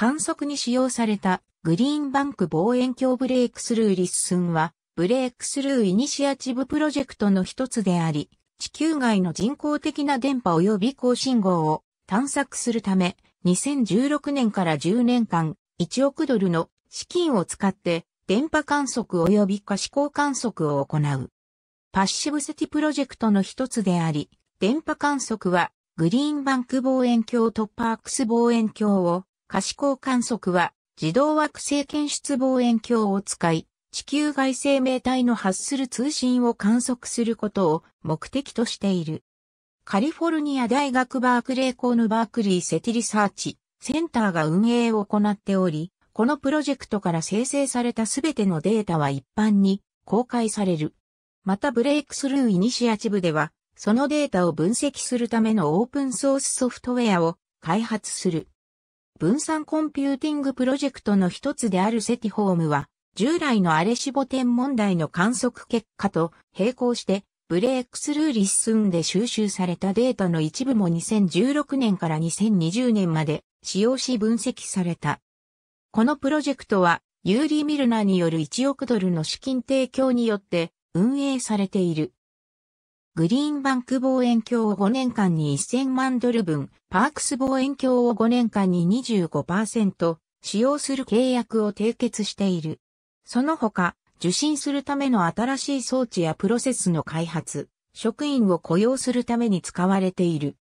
観測に使用されたグリーンバンク望遠鏡ブレイクスルーリッスンは、ブレイクスルーイニシアチブプロジェクトの一つであり、地球外の人工的な電波及び高信号を探索するため、2016年から10年間、1億ドルの資金を使って電波観測及び可視光観測を行う。パッシブセティプロジェクトの一つであり、電波観測はグリーンバンク望遠鏡とパークス望遠鏡を可視光観測は、自動惑星検出望遠鏡を使い、地球外生命体の発する通信を観測することを目的としている。カリフォルニア大学バークレー校のバークリーセティリサーチセンターが運営を行っており、このプロジェクトから生成されたすべてのデータは一般に公開される。またブレイクスルーイニシアチブでは、そのデータを分析するためのオープンソースソフトウェアを開発する。分散コンピューティングプロジェクトの一つであるセティホームは、従来のアレシボ天問題の観測結果と並行して、ブレイクスルーリッスンで収集されたデータの一部も2016年から2020年まで使用し分析された。このプロジェクトは、ユーリー・ミルナーによる1億ドルの資金提供によって運営されている。グリーンバンク望遠鏡を5年間に1000万ドル分、パークス望遠鏡を5年間に25%使用する契約を締結している。その他、受信するための新しい装置やプロセスの開発、職員を雇用するために使われている。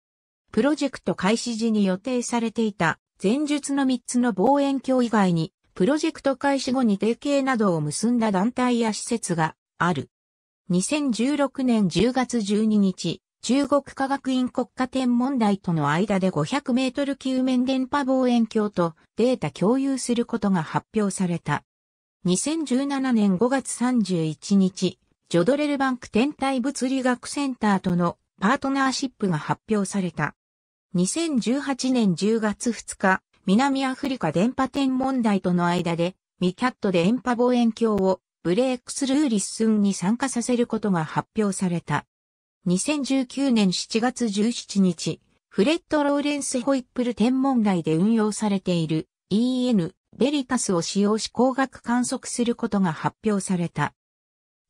プロジェクト開始時に予定されていた前述の3つの望遠鏡以外に、プロジェクト開始後に提携などを結んだ団体や施設がある。2016年10月12日、中国科学院国家天文台との間で500メートル級面電波望遠鏡とデータ共有することが発表された。2017年5月31日、ジョドレルバンク天体物理学センターとのパートナーシップが発表された。2018年10月2日、南アフリカ電波天文台との間で、ミキャットで電波望遠鏡をブレイクスルーリッスンに参加させることが発表された。2019年7月17日、フレッド・ローレンス・ホイップル天文台で運用されている EN ベリタスを使用し光学観測することが発表された。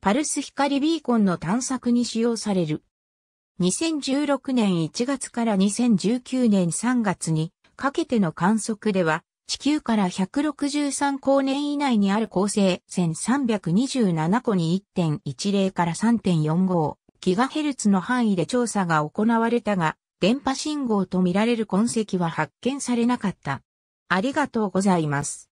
パルス光ビーコンの探索に使用される。2016年1月から2019年3月にかけての観測では地球から163光年以内にある恒星1327個に1.10から 3.45GHz の範囲で調査が行われたが、電波信号とみられる痕跡は発見されなかった。ありがとうございます。